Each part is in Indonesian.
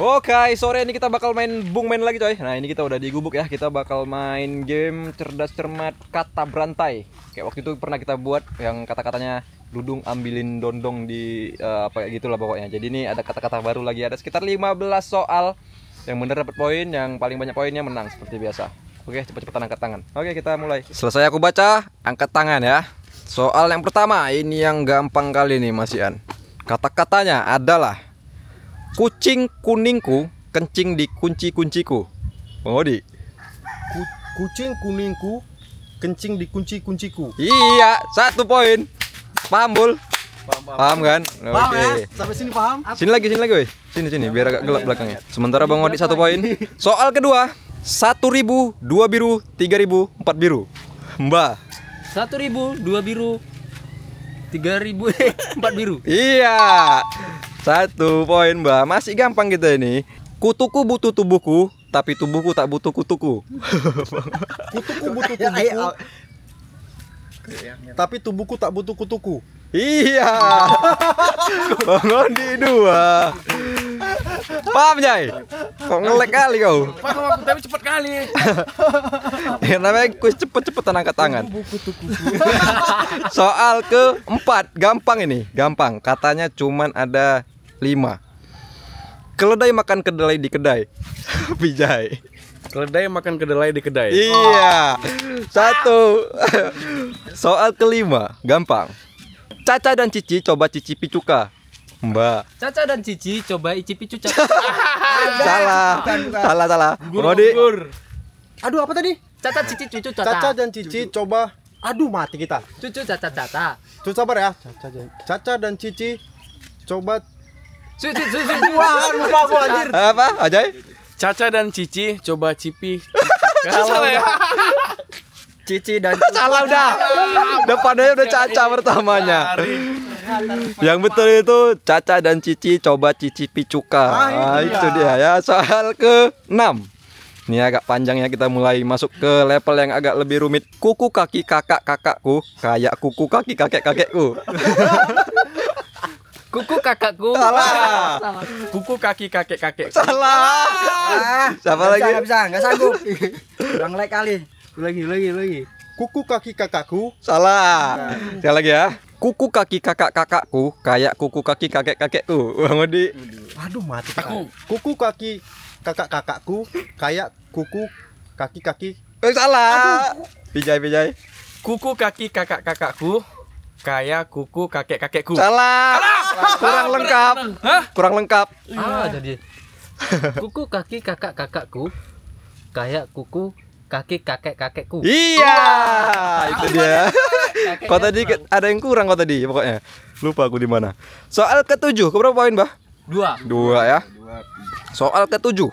Oke, okay, sore ini kita bakal main bung main lagi coy. Nah, ini kita udah digubuk ya. Kita bakal main game cerdas cermat kata berantai. Kayak waktu itu pernah kita buat yang kata-katanya dudung ambilin dondong di uh, apa gitulah pokoknya. Jadi ini ada kata-kata baru lagi. Ada sekitar 15 soal. Yang bener dapat poin, yang paling banyak poinnya menang seperti biasa. Oke, okay, cepat-cepatan angkat tangan. Oke, okay, kita mulai. Selesai aku baca, angkat tangan ya. Soal yang pertama, ini yang gampang kali nih Mas Ian. Kata-katanya adalah Kucing kuningku kencing di kunci-kunciku. bang Odi. kucing kuningku kencing di kunci-kunciku. Iya, satu poin. Paham, Bul? Paham, paham. paham kan? Paham oke ya? Sampai sini paham? Sini lagi, sini lagi, woi. Sini, sini, biar agak gelap belakangnya. Sementara Bang Odi satu poin. Soal kedua, satu ribu, dua biru, tiga ribu, empat biru. Mbak. Satu ribu, dua biru, tiga ribu, empat biru. Iya. Satu poin Mbak. Masih gampang kita ini. Kutuku butuh tubuhku, tapi tubuhku tak butuh kutuku. kutuku butuh tubuhku. tapi tubuhku tak butuh kutuku. Iya. Bangun di dua. Paham Jai? Kok ngelek kali kau? Paham aku tapi cepet kali. Yang namanya kuis cepet-cepetan angkat tangan. Soal keempat, gampang ini, gampang. Katanya cuman ada 5. Keledai makan kedelai di kedai. bijai. Keledai makan kedelai di kedai. Iya. Satu. Soal kelima, gampang. Caca dan Cici coba cicipi cuka. Mbak. Caca dan Cici coba icipi cuca. salah. Salah, salah. Rodi. Aduh, apa tadi? Caca Cici cucu caca. Caca dan Cici cucu. coba Aduh mati kita. Cucu caca caca. Cucu sabar ya. caca dan Cici coba Cici, cici, cici. Wah, lupa gua anjir. Apa? Ajay? Caca dan Cici coba cipi. ya. Cici dan Cici. Salah udah. Depannya udah Caca pertamanya. Yang betul itu Caca dan Cici coba cicipi cuka. Nah, itu ah, dia ya soal ke-6. Ini agak panjang ya kita mulai masuk ke level yang agak lebih rumit. Kuku kaki kakak kakakku kayak kuku kaki kakek kakekku. Kuku kakakku. Salah. Salah. Kuku kaki kakek kakek. Salah. Ah, Siapa lagi? nggak bisa, nggak sanggup. Kurang like kali. Lagi, lagi, lagi. Kuku kaki kakakku. Salah. saya lagi ya. Kuku kaki kakak kakakku kayak kuku kaki kakek kakekku. Bang Odi. Aduh mati. Aku. Kuku kaki kakak kakakku kayak kuku kaki kaki. Eh, salah. Pijai pijai. Kuku kaki kakak kakakku kayak kuku kakek kakekku. Salah. Salah kurang lengkap kurang lengkap ah, ah jadi kuku kaki kakak kakakku kayak kuku kaki kakek kakekku iya itu dia kok tadi ada yang kurang kok tadi pokoknya lupa aku di mana soal ketujuh berapa poin bah dua dua ya soal ketujuh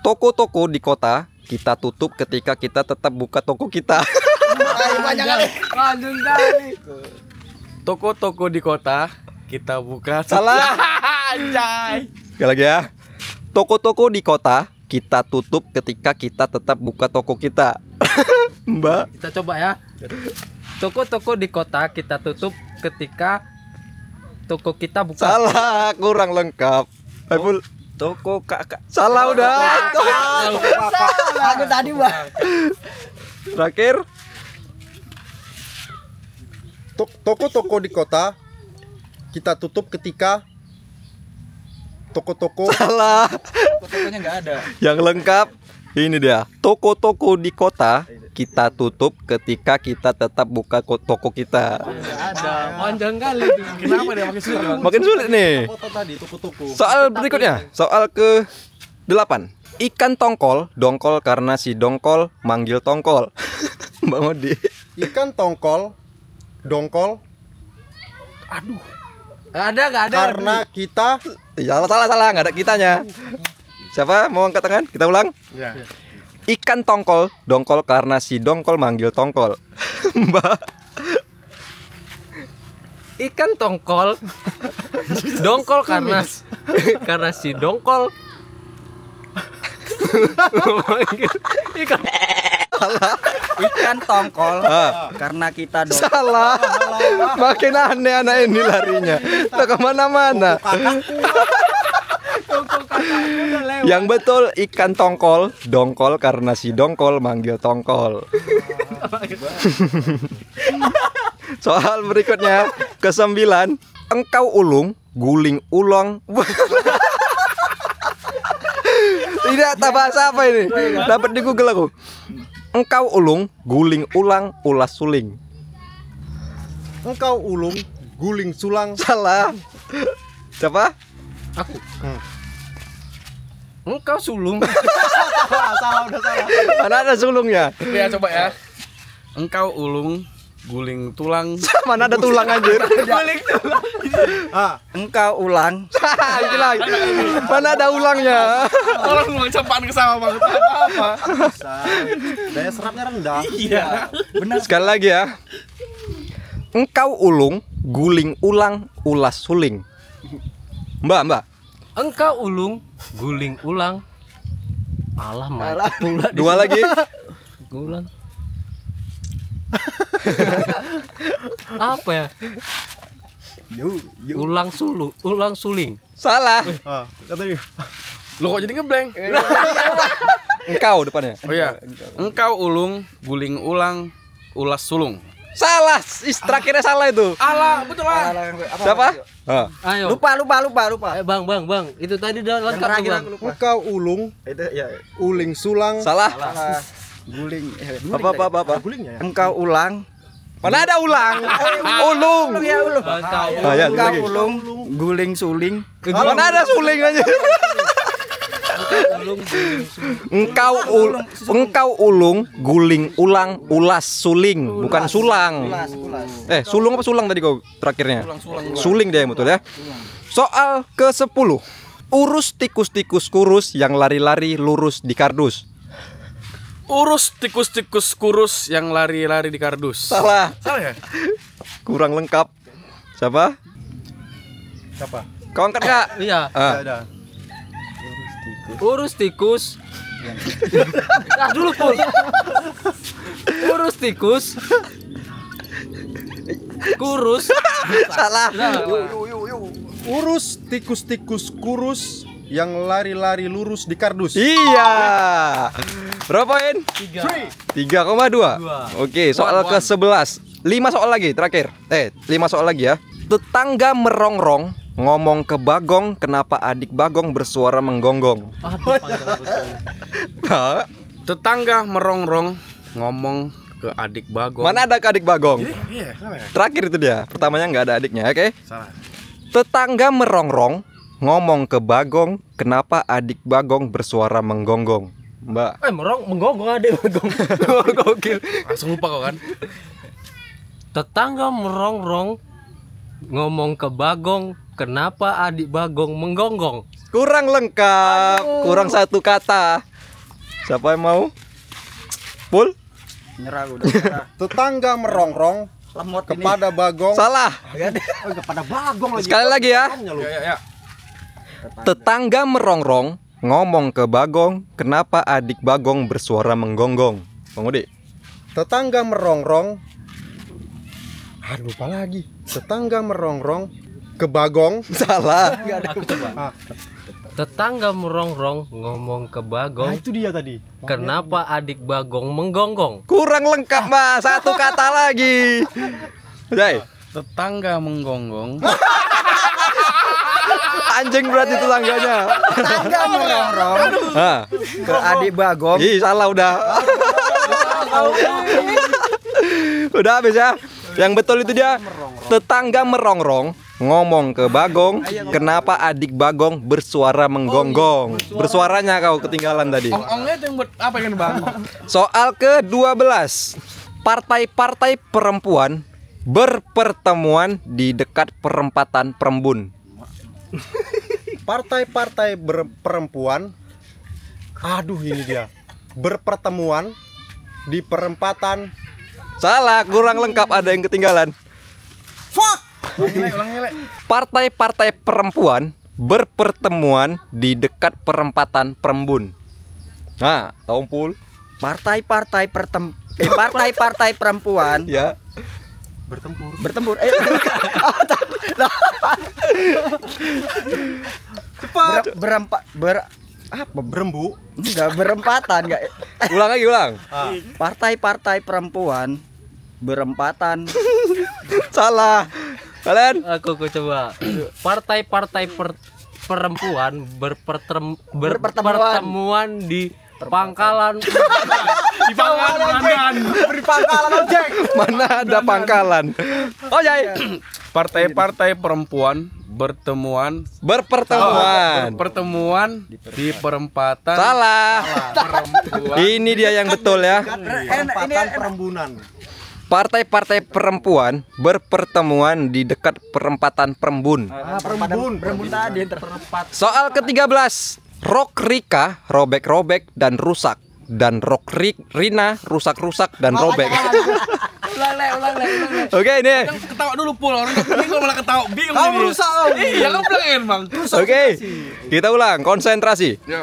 toko-toko di kota kita tutup ketika kita tetap buka toko kita ah, banyak kali toko-toko di kota kita buka salah anjay Sekali lagi ya toko-toko di kota kita tutup ketika kita tetap buka toko kita mbak kita coba ya toko-toko di kota kita tutup ketika toko kita buka salah kurang lengkap Aibul oh, Toko kakak Salah udah Aku tadi mbak Terakhir Toko-toko di kota kita tutup ketika toko-toko salah toko-tokonya nggak ada yang lengkap ini dia toko-toko di kota kita tutup ketika kita tetap buka toko kita. ada, panjang kali. Kenapa dia makin sulit? Makin sulit nih. Soal berikutnya, soal ke delapan. Ikan tongkol dongkol karena si dongkol manggil tongkol. Bang Odi. Ikan tongkol dongkol. Aduh. Gak ada, gak ada. Karena kita ya salah salah salah, gak ada kitanya. Siapa mau angkat tangan? Kita ulang. Ya. Ikan tongkol dongkol karena si dongkol manggil tongkol. Mbak. Ikan tongkol dongkol karena karena si dongkol ikan salah ikan tongkol ah. karena kita dong salah makin aneh anak ini larinya tak kemana-mana yang betul ikan tongkol dongkol karena si dongkol manggil tongkol soal berikutnya kesembilan engkau ulung guling ulong tidak tak bahasa apa ini dapat di Google aku Engkau ulung, guling ulang, ulas suling. Engkau ulung, guling sulang. Salah. Siapa? Aku. Hmm. Engkau sulung. salah, salah, udah salah. Mana ada sulungnya? Ya coba ya. Engkau ulung, guling tulang mana ada tulang anjir guling tulang ah. engkau ulang mana ada ulangnya orang mau cepat ke sama banget apa apa daya serapnya rendah iya. iya benar sekali lagi ya engkau ulung guling ulang ulas suling mbak mbak engkau ulung guling ulang alah malah dua lagi ulang apa ya Yo, yo. Ulang sulu, ulang suling. Salah. Oh, katanya. Lo kok jadi ngeblank? Engkau depannya. Oh iya. Engkau ulung, guling ulang, ulas sulung. Salah, is terakhirnya salah itu. ala betul lah. Siapa? Ah. Ah. Ayo. Lupa, lupa, lupa, lupa. Eh, bang, bang, bang. Itu tadi udah lengkap tuh, Engkau ulung. Itu ya. Uling sulang. Salah. Salah. Eh, guling. Apa apa apa? Ah, gulingnya ya. Engkau ulang, Mana ada ulang? ulung. Ya ulung. Bahaya ya, ulung, guling suling. Mana ada suling aja? engkau ul, engkau ulung, guling, ulang, ulas, suling, bukan sulang. Eh, sulung apa sulang tadi kau terakhirnya? Suling dia yang betul ya. Soal ke-10. Urus tikus-tikus kurus yang lari-lari lurus di kardus urus tikus-tikus kurus yang lari-lari di kardus. Salah. Salah ya? Kurang lengkap. Siapa? Siapa? Kau angkat nggak? Iya. Ah. Udah, Urus tikus. Urus tikus. nah, dulu pun. Urus tikus. Kurus. Salah. Nah, Urus tikus-tikus kurus yang lari-lari lurus di kardus. Iya. Berapa poin? 3. dua Oke, soal one, one. ke-11. 5 soal lagi terakhir. Eh, lima soal lagi ya. Tetangga merongrong ngomong ke Bagong, kenapa adik Bagong bersuara menggonggong? nah, tetangga merongrong ngomong ke adik Bagong. Mana ada ke adik Bagong? Iya, iya, ya? Terakhir itu dia. Pertamanya nggak ada adiknya, oke? Okay? Tetangga merongrong ngomong ke Bagong, kenapa adik Bagong bersuara menggonggong? Mbak. Eh, merong menggonggong ada menggogong. Gokil. Langsung lupa kok kan. Tetangga merongrong ngomong ke Bagong, kenapa adik Bagong menggonggong? Kurang lengkap, Aduh. kurang satu kata. Siapa yang mau? Pul? Nyerah udah. Tetangga merongrong lemot kepada ini. Bagong. Salah. Oh, iya oh, kepada Bagong lagi. Sekali lagi ya. ya, ya, ya. Tetangga merongrong ngomong ke Bagong, kenapa adik Bagong bersuara menggonggong? Bang Udi. Tetangga merongrong. Ah, lupa lagi. Tetangga merongrong ke Bagong. Salah. Ah. Tetangga merongrong ngomong ke Bagong. Nah, itu dia tadi. Kenapa adik Bagong menggonggong? Kurang lengkap, Mas. Satu kata lagi. Jai. Tetangga menggonggong. Anjing berat itu tangganya. Tangga merongrong. Ke adik Bagong. Ih, salah udah. udah habis ya. Yang betul itu dia tetangga merongrong ngomong ke Bagong, kenapa adik Bagong bersuara menggonggong? Oh, iya. Bersuaranya kau ketinggalan tadi. apa yang Bang? Soal ke-12. Partai-partai perempuan berpertemuan di dekat perempatan Perembun. Partai-partai perempuan Aduh ini dia Berpertemuan Di perempatan Salah, kurang lengkap ada yang ketinggalan Fuck Partai-partai perempuan Berpertemuan di dekat perempatan Perembun Nah, Tompul Partai-partai pertem eh, partai-partai perempuan ya bertempur bertempur eh ah, cepat berempat ber apa berembu enggak berempatan enggak ulang lagi ulang ah. partai-partai perempuan berempatan salah kalian aku, aku coba partai-partai per, perempuan berpertem, ber, berpertemuan. berpertemuan di pangkalan di pangkalan London beri pangkalan ojek mana ada pangkalan oh ya partai-partai perempuan bertemuan berpertemuan oh, pertemuan di, perempatan salah, salah. Perempuan. ini dia yang betul ya kan perempatan perembunan Partai-partai perempuan berpertemuan di dekat perempatan Perembun. Ah, perembun, Perembun tadi Soal ke-13, rok Rika, robek-robek dan rusak dan rok Rik, Rina rusak-rusak dan oh, robek. Ulang le, ulang le, ulang le. Oke okay, ini. Ketawa dulu pul, orang ini malah ketawa bingung. Kamu rusak om. Iya kamu bilang emang. Kan, Oke, okay. kita ulang konsentrasi. Ya.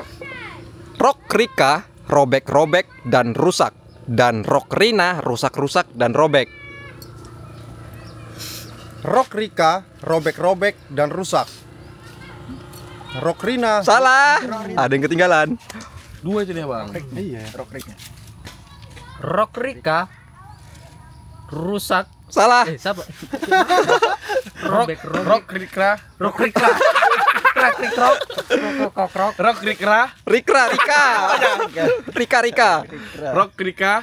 Rock Rika robek-robek dan rusak dan rock Rina rusak-rusak dan robek. Rock Rika robek-robek dan rusak. Rock Rina. Salah. Rock Rina. Ada yang ketinggalan. Dua itu dia bang. iya. Rock rignya. Rock Rika rusak. Salah. Eh, siapa? rock Rock Rika. Rock Rika. Rock Rika. Rock Rock Rock Rika. Rika Rika. Rika Rika. Rock Rika.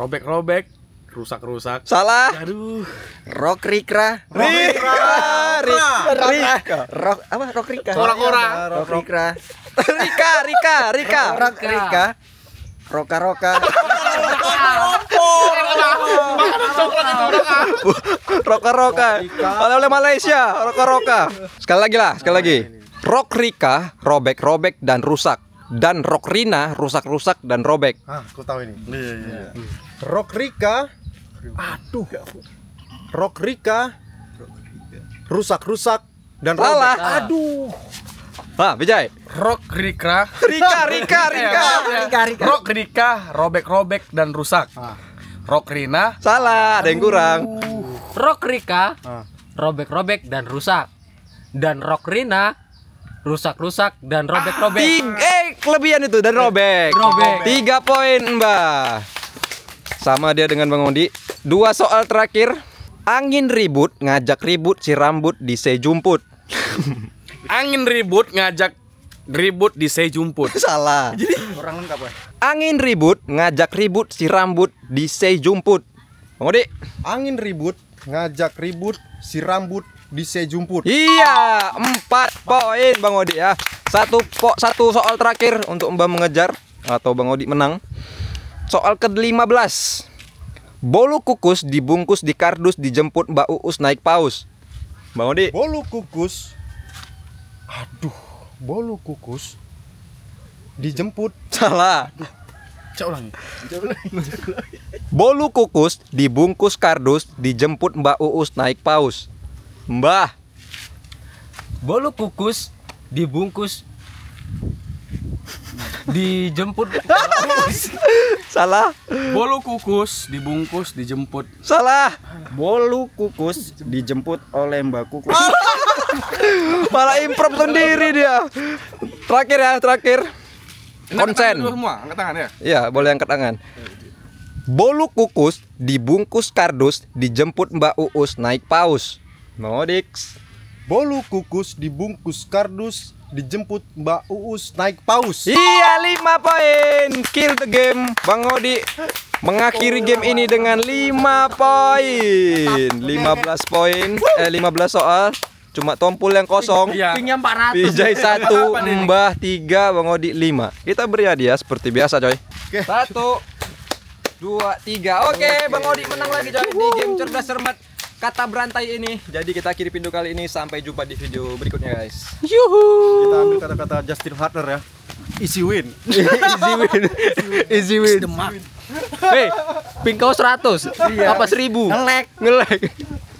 Robek robek rusak-rusak. Salah. Aduh. Rock Rikra. Rikra. Rikra. Rock apa? Rock Rikra. Kora-kora. Rock Rikra. Rika, Rika, Rika. Rock Rika. Roka Roka. Roka Roka. Oleh oleh Malaysia, Roka Roka. Sekali lagi lah, sekali lagi. Rock Rika, robek-robek dan rusak dan Rock Rina rusak-rusak dan robek. Ah, aku tahu ini. Iya, iya. iya. Rock Rika Aduh. Rock Rika. Rusak-rusak dan robek. Ah. Aduh. Pak Bijay. Rock Rika. Rika, Rika, Rika. Rika, Rika. Rock Rika, robek-robek dan rusak. Ah. Rock Rina. Salah, ada yang kurang. Rock Rika, ah. robek-robek dan rusak. Dan Rock Rina, rusak-rusak dan robek-robek. Ah, eh, kelebihan itu dan robek. Robek. Tiga poin, Mbak. Sama dia dengan Bang Odi. Dua soal terakhir. Angin ribut ngajak ribut si rambut di sejumput. Angin ribut ngajak ribut di sejumput. Salah. Jadi orang lengkap ya. Angin ribut ngajak ribut si rambut di sejumput. Bang Odi. Angin ribut ngajak ribut si rambut di sejumput. Iya, empat poin Bang Odi ya. Satu po, satu soal terakhir untuk Mbak mengejar atau Bang Odi menang. Soal ke-15. Bolu kukus dibungkus di kardus dijemput Mbak Uus naik paus. Bang Odi. Bolu kukus. Aduh, bolu kukus dijemput. Salah. Coba ulangi. Bolu kukus dibungkus kardus dijemput Mbak Uus naik paus. Mbah. Bolu kukus dibungkus dijemput salah bolu kukus dibungkus dijemput salah bolu kukus dijemput oleh mbak kukus malah improv sendiri dia terakhir ya terakhir konsen semua angkat tangan ya iya boleh angkat tangan bolu kukus dibungkus kardus dijemput mbak uus naik paus Nodix bolu kukus dibungkus kardus dijemput Mbak Uus naik paus. Iya, 5 poin. Kill the game Bang Odi mengakhiri oh, game ini iya, dengan 5 iya. poin. 15 iya. poin eh 15 soal. Cuma tompul yang kosong. Pingnya 400. Pijai 1, Mbah 3, Bang Odi 5. Kita beri hadiah seperti biasa, coy. Oke. 1 2 3. oke bang Odi menang lagi coy. di game cerdas cermat kata berantai ini. Jadi kita akhiri video kali ini. Sampai jumpa di video berikutnya guys. Yuhu. Kita ambil kata-kata Justin Harder ya. Easy win. Easy win. Easy win. Easy win. Hei, pingkau 100. Iya. Apa 1000? Ngelek. Ngelek.